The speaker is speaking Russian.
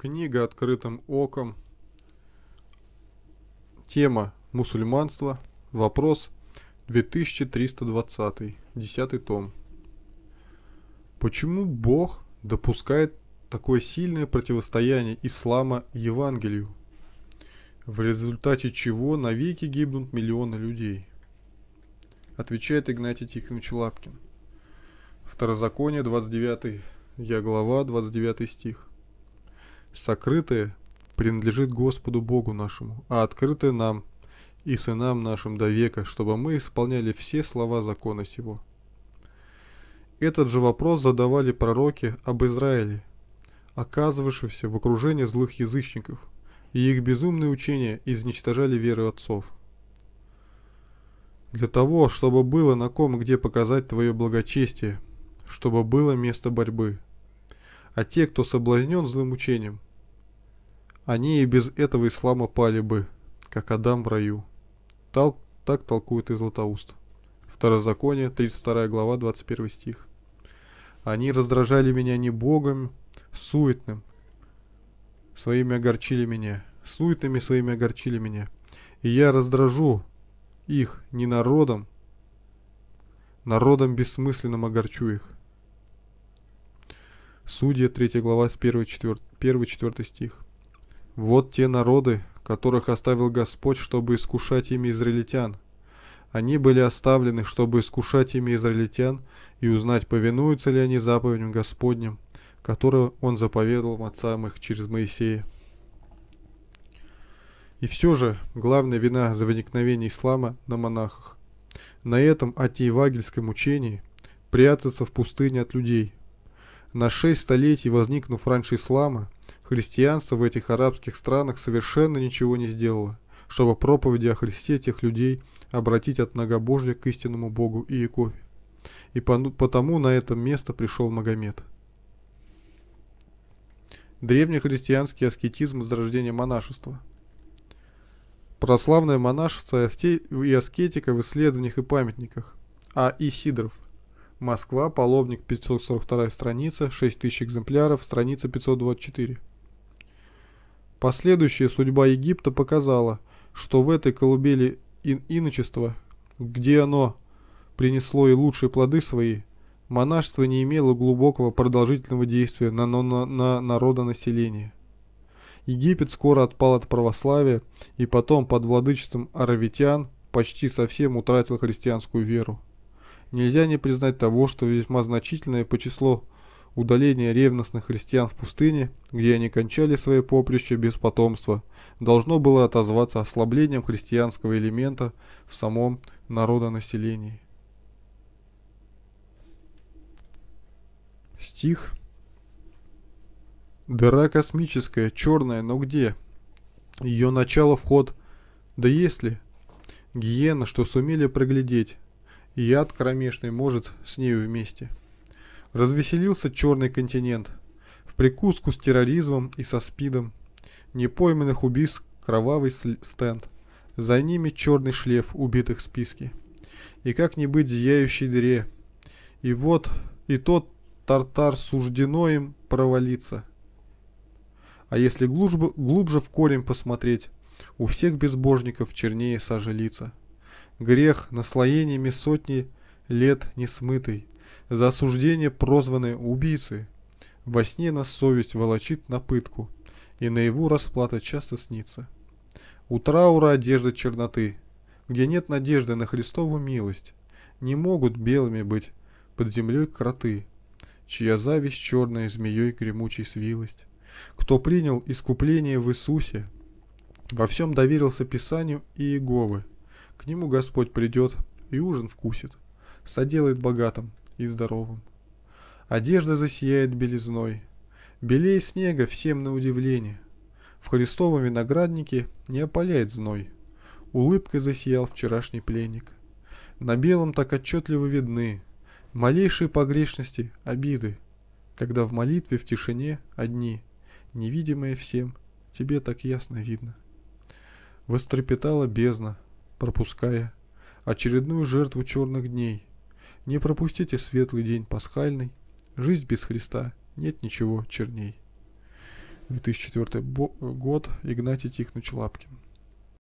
Книга «Открытым оком». Тема «Мусульманство». Вопрос 2320. 10 том. Почему Бог допускает такое сильное противостояние ислама Евангелию, в результате чего навеки гибнут миллионы людей? Отвечает Игнатий Тихонович Лапкин. Второзаконие, 29 я глава, 29 стих сокрытое принадлежит Господу Богу нашему, а открытое нам и сынам нашим до века, чтобы мы исполняли все слова закона сего. Этот же вопрос задавали пророки об Израиле, оказывавшемся в окружении злых язычников, и их безумные учения изничтожали веру отцов. Для того, чтобы было на ком где показать твое благочестие, чтобы было место борьбы. А те, кто соблазнен злым учением – они и без этого ислама пали бы, как Адам в раю. Тал так толкует и Златоуст. Второзаконие, 32 глава, 21 стих. Они раздражали меня не Богом, суетным. Своими огорчили меня. Суетными своими огорчили меня. И я раздражу их не народом, народом бессмысленным огорчу их. Судья, 3 глава, с 1-4 стих. Вот те народы, которых оставил Господь, чтобы искушать ими израильтян. Они были оставлены, чтобы искушать ими израильтян и узнать, повинуются ли они заповедям Господним, которые Он заповедал отцам их через Моисея. И все же, главная вина за возникновение ислама на монахах. На этом антиевагельском учении прятаться в пустыне от людей. На шесть столетий возникнув раньше ислама – Христианство в этих арабских странах совершенно ничего не сделало, чтобы проповеди о Христе тех людей обратить от многобожья к истинному Богу и Иекове. И потому на это место пришел Магомед. Древнехристианский аскетизм возрождения монашества. Прославное монашество и аскетика в исследованиях и памятниках. А. И. Сидоров. Москва, половник, 542 страница, 6000 экземпляров, страница 524. Последующая судьба Египта показала, что в этой колыбели ин иночества, где оно принесло и лучшие плоды свои, монашество не имело глубокого продолжительного действия на, на, на народонаселение. Египет скоро отпал от православия и потом под владычеством аравитян почти совсем утратил христианскую веру. Нельзя не признать того, что весьма значительное по числу Удаление ревностных христиан в пустыне, где они кончали свои поприще без потомства, должно было отозваться ослаблением христианского элемента в самом народонаселении. Стих Дыра космическая, черная, но где? Ее начало вход. Да есть ли? Гиена, что сумели проглядеть. Яд кромешный может с нею вместе. Развеселился черный континент. В прикуску с терроризмом и со спидом. Непойманных убийств кровавый стенд. За ними черный шлейф убитых в списке. И как не быть зияющей дыре. И вот, и тот тартар суждено им провалиться. А если глубже, глубже в корень посмотреть, у всех безбожников чернее сажелица, лица. Грех наслоениями сотни лет не смытый – за осуждение прозваны убийцы. Во сне нас совесть волочит на пытку, и наяву расплата часто снится. У траура одежда черноты, где нет надежды на Христову милость, не могут белыми быть под землей кроты, чья зависть черная змеей гремучей свилость. Кто принял искупление в Иисусе, во всем доверился Писанию и Иеговы. К нему Господь придет и ужин вкусит, соделает богатым, и здоровым. Одежда засияет белизной, белее снега всем на удивление. В Христовом винограднике не опаляет зной. Улыбкой засиял вчерашний пленник. На белом так отчетливо видны малейшие погрешности, обиды, когда в молитве в тишине одни, невидимые всем, тебе так ясно видно. Вострепетала бездна, пропуская очередную жертву черных дней – не пропустите светлый день пасхальный. Жизнь без Христа. Нет ничего черней. 2004 год. Игнатий Тихонович Лапкин.